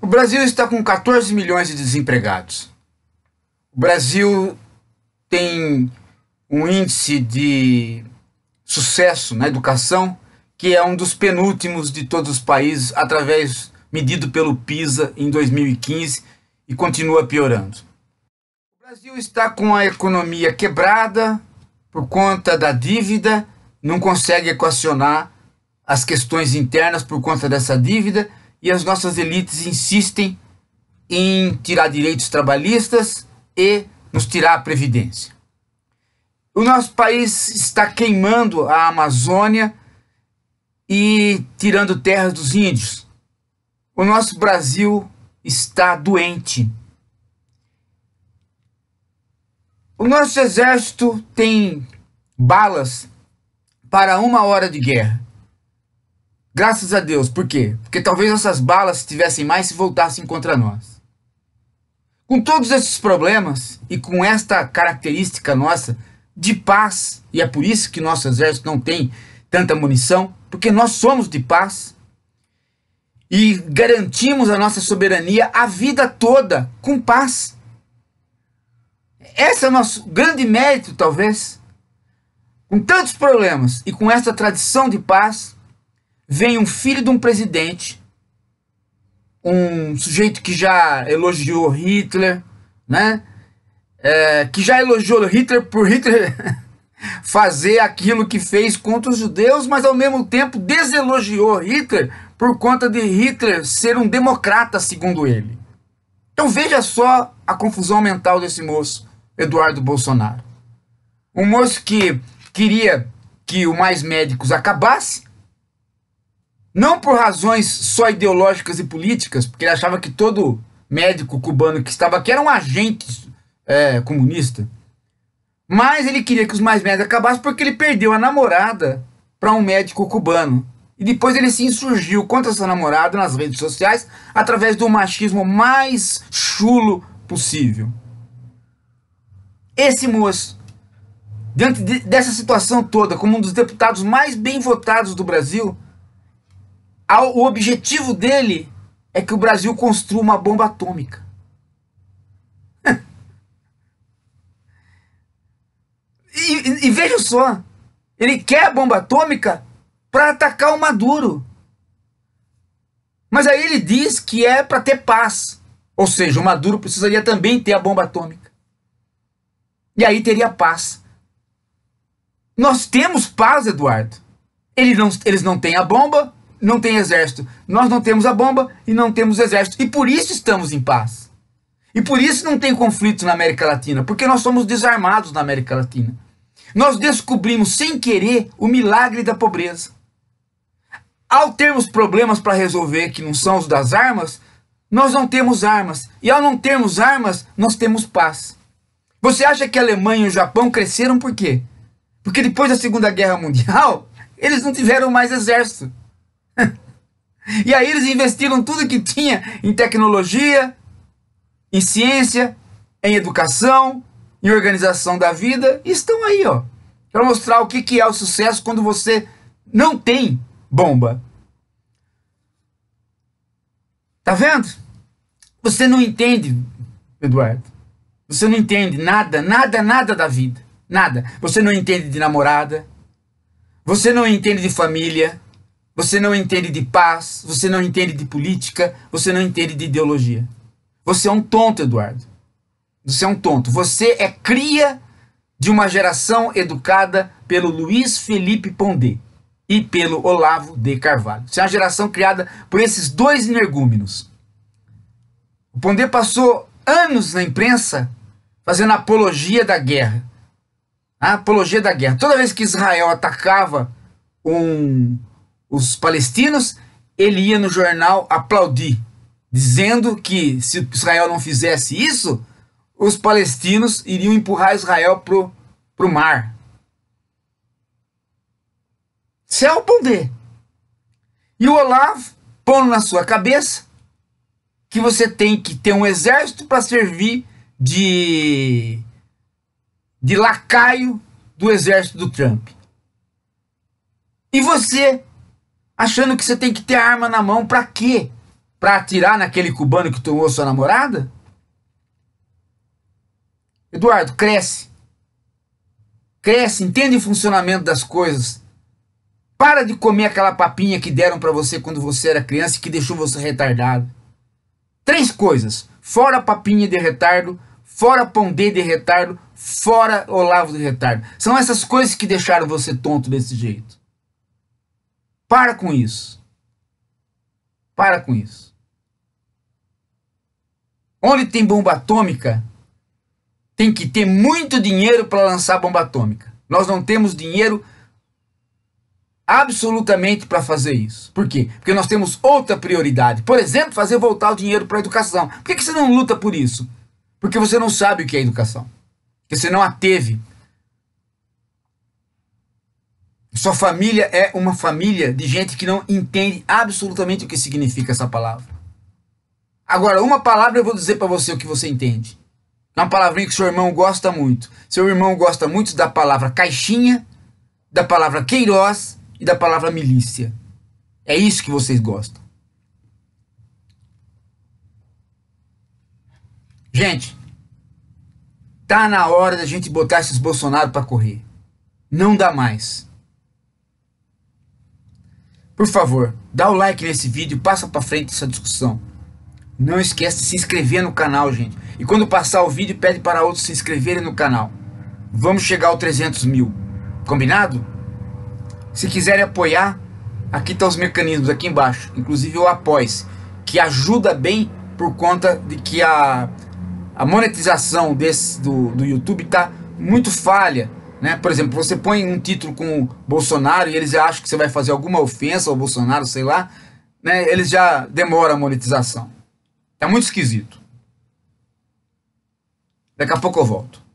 O Brasil está com 14 milhões de desempregados. O Brasil tem um índice de sucesso na educação que é um dos penúltimos de todos os países, através medido pelo PISA em 2015 e continua piorando. O Brasil está com a economia quebrada por conta da dívida, não consegue equacionar as questões internas por conta dessa dívida e as nossas elites insistem em tirar direitos trabalhistas e nos tirar a previdência. O nosso país está queimando a Amazônia e tirando terras dos índios. O nosso Brasil está doente. O nosso exército tem balas para uma hora de guerra. Graças a Deus, por quê? Porque talvez essas balas tivessem mais se voltassem contra nós. Com todos esses problemas e com esta característica nossa de paz, e é por isso que nosso exército não tem tanta munição, porque nós somos de paz e garantimos a nossa soberania a vida toda com paz. Esse é o nosso grande mérito, talvez. Com tantos problemas e com essa tradição de paz, vem um filho de um presidente, um sujeito que já elogiou Hitler, né? É, que já elogiou Hitler por Hitler fazer aquilo que fez contra os judeus, mas ao mesmo tempo deselogiou Hitler por conta de Hitler ser um democrata, segundo ele. Então veja só a confusão mental desse moço, Eduardo Bolsonaro. Um moço que queria que o Mais Médicos acabasse, não por razões só ideológicas e políticas, porque ele achava que todo médico cubano que estava aqui era um agente é, comunista, mas ele queria que os mais médicos acabassem porque ele perdeu a namorada para um médico cubano. E depois ele se insurgiu contra essa namorada nas redes sociais através do machismo mais chulo possível. Esse moço, diante de, dessa situação toda, como um dos deputados mais bem votados do Brasil, o objetivo dele é que o Brasil construa uma bomba atômica. e, e veja só, ele quer a bomba atômica para atacar o Maduro. Mas aí ele diz que é para ter paz. Ou seja, o Maduro precisaria também ter a bomba atômica. E aí teria paz. Nós temos paz, Eduardo. Eles não, eles não têm a bomba, não tem exército. Nós não temos a bomba e não temos exército. E por isso estamos em paz. E por isso não tem conflito na América Latina, porque nós somos desarmados na América Latina. Nós descobrimos sem querer o milagre da pobreza. Ao termos problemas para resolver que não são os das armas, nós não temos armas. E ao não termos armas, nós temos paz. Você acha que a Alemanha e o Japão cresceram por quê? Porque depois da Segunda Guerra Mundial, eles não tiveram mais exército. e aí eles investiram tudo que tinha em tecnologia, em ciência, em educação, em organização da vida, e estão aí, ó. Para mostrar o que, que é o sucesso quando você não tem bomba. Tá vendo? Você não entende, Eduardo. Você não entende nada, nada, nada da vida. Nada. Você não entende de namorada. Você não entende de família. Você não entende de paz, você não entende de política, você não entende de ideologia. Você é um tonto, Eduardo. Você é um tonto. Você é cria de uma geração educada pelo Luiz Felipe Pondé e pelo Olavo de Carvalho. Você é uma geração criada por esses dois energúmenos. O Pondé passou anos na imprensa fazendo apologia da guerra. A apologia da guerra. Toda vez que Israel atacava um os palestinos, ele ia no jornal aplaudir, dizendo que se Israel não fizesse isso, os palestinos iriam empurrar Israel para o mar. Céu poder. E o Olavo pondo na sua cabeça que você tem que ter um exército para servir de de lacaio do exército do Trump. E você achando que você tem que ter arma na mão para quê? Para atirar naquele cubano que tomou sua namorada? Eduardo, cresce. Cresce, entende o funcionamento das coisas. Para de comer aquela papinha que deram para você quando você era criança e que deixou você retardado. Três coisas: fora papinha de retardo, fora pondê de retardo, fora Olavo de retardo. São essas coisas que deixaram você tonto desse jeito. Para com isso. Para com isso. Onde tem bomba atômica, tem que ter muito dinheiro para lançar bomba atômica. Nós não temos dinheiro absolutamente para fazer isso. Por quê? Porque nós temos outra prioridade. Por exemplo, fazer voltar o dinheiro para a educação. Por que, que você não luta por isso? Porque você não sabe o que é educação. Porque você não a teve. Sua família é uma família de gente que não entende absolutamente o que significa essa palavra. Agora, uma palavra eu vou dizer para você o que você entende. É uma palavrinha que seu irmão gosta muito. Seu irmão gosta muito da palavra caixinha, da palavra queiroz e da palavra milícia. É isso que vocês gostam. Gente, tá na hora da gente botar esses Bolsonaro para correr. Não dá mais. Por favor, dá o like nesse vídeo e passa para frente essa discussão. Não esquece de se inscrever no canal, gente. E quando passar o vídeo, pede para outros se inscreverem no canal. Vamos chegar aos 300 mil. Combinado? Se quiserem apoiar, aqui estão tá os mecanismos, aqui embaixo. Inclusive o Após, que ajuda bem por conta de que a, a monetização desse, do, do YouTube está muito falha. Né? Por exemplo, você põe um título com o Bolsonaro e eles acham que você vai fazer alguma ofensa ao Bolsonaro, sei lá, né? eles já demoram a monetização. É muito esquisito. Daqui a pouco eu volto.